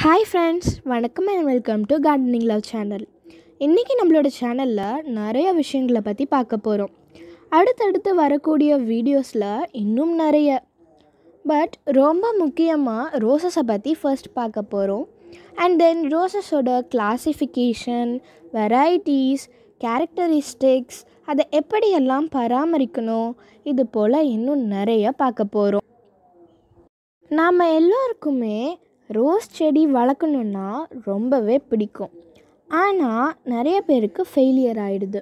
hi friends வணக்கம் and welcome to gardening love channel இன்றைக்கி நம்மளோட சேனலில் நிறைய விஷயங்களை பற்றி பார்க்க போகிறோம் அடுத்தடுத்து வரக்கூடிய வீடியோஸில் இன்னும் நிறைய பட் ரொம்ப முக்கியமாக ரோசஸை பற்றி ஃபர்ஸ்ட் பார்க்க போகிறோம் அண்ட் தென் ரோசஸோட கிளாஸிஃபிகேஷன் வெரைட்டிஸ் கேரக்டரிஸ்டிக்ஸ் அதை எப்படியெல்லாம் பராமரிக்கணும் இது போல் இன்னும் நிறைய பார்க்க போகிறோம் நாம் எல்லோருக்குமே ரோஸ் செடி வளர்க்கணுன்னா ரொம்பவே பிடிக்கும் ஆனால் நிறைய பேருக்கு ஃபெயிலியர் ஆகிடுது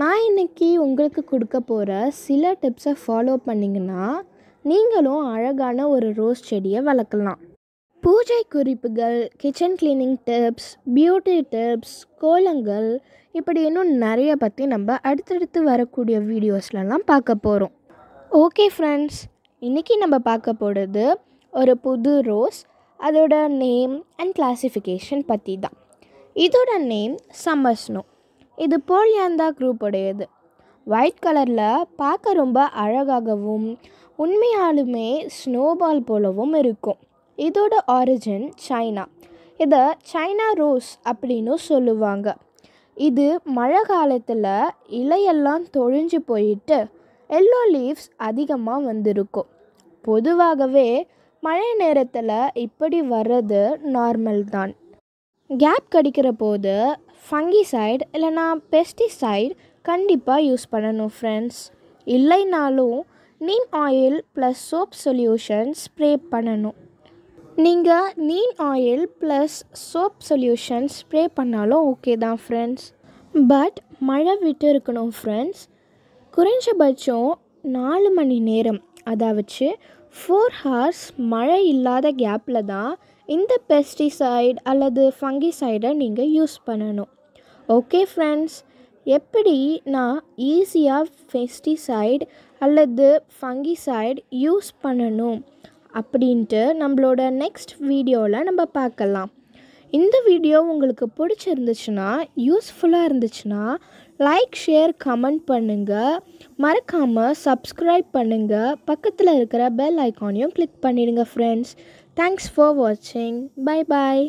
நான் இன்றைக்கி உங்களுக்கு கொடுக்க போகிற சில டிப்ஸை ஃபாலோ பண்ணிங்கன்னா நீங்களும் அழகான ஒரு ரோஸ் செடியை வளர்க்கலாம் பூஜை குறிப்புகள் kitchen cleaning tips beauty tips கோலங்கள் இப்படி இன்னும் நிறைய பற்றி நம்ம அடுத்தடுத்து வரக்கூடிய வீடியோஸ்லலாம் பார்க்க போகிறோம் ஓகே ஃப்ரெண்ட்ஸ் இன்றைக்கி நம்ம பார்க்க போகிறது ஒரு புது ரோஸ் அதோட நேம் அண்ட் கிளாஸிஃபிகேஷன் பற்றி தான் இதோட நேம் சம்மர் ஸ்னோ இது போலியாந்தா குரூப் உடையது ஒயிட் கலரில் பார்க்க ரொம்ப அழகாகவும் உண்மையாலுமே ஸ்னோபால் போலவும் இருக்கும் இதோட ஆரிஜின் சைனா இதை சைனா ரோஸ் அப்படின்னு சொல்லுவாங்க இது மழை காலத்தில் இலையெல்லாம் தொழிஞ்சு போயிட்டு எல்லோ லீவ்ஸ் அதிகமாக வந்திருக்கும் பொதுவாகவே மழை நேரத்தில் இப்படி வர்றது நார்மல் தான் கேப் கடிக்கிற போது ஃபங்கிசைடு இல்லைனா பெஸ்டிசைடு கண்டிப்பாக யூஸ் பண்ணணும் ஃப்ரெண்ட்ஸ் இல்லைனாலும் neem oil plus soap solution spray பண்ணணும் நீங்கள் neem oil plus soap solution spray பண்ணாலும் ஓகே தான் ஃப்ரெண்ட்ஸ் பட் மழை விட்டு இருக்கணும் ஃப்ரெண்ட்ஸ் குறைஞ்சபட்சம் நாலு மணி நேரம் அதாவச்சு ஃபோர் ஹார்ஸ் மழை இல்லாத கேப்பில் தான் இந்த பெஸ்டிசைட் அல்லது ஃபங்கிசைடை நீங்கள் யூஸ் பண்ணணும் ஓகே ஃப்ரெண்ட்ஸ் எப்படி நான் ஈஸியாக பெஸ்டிசைட் அல்லது ஃபங்கிசைட் யூஸ் பண்ணணும் அப்படின்ட்டு நம்மளோட நெக்ஸ்ட் வீடியோவில் நம்ம பார்க்கலாம் இந்த வீடியோ உங்களுக்கு பிடிச்சிருந்துச்சுன்னா யூஸ்ஃபுல்லாக இருந்துச்சுன்னா லைக் ஷேர் கமெண்ட் பண்ணுங்கள் மறக்காமல் சப்ஸ்கிரைப் பண்ணுங்கள் பக்கத்தில் இருக்கிற பெல் ஐக்கானையும் கிளிக் பண்ணிடுங்க ஃப்ரெண்ட்ஸ் தேங்க்ஸ் ஃபார் வாட்சிங் பை பாய்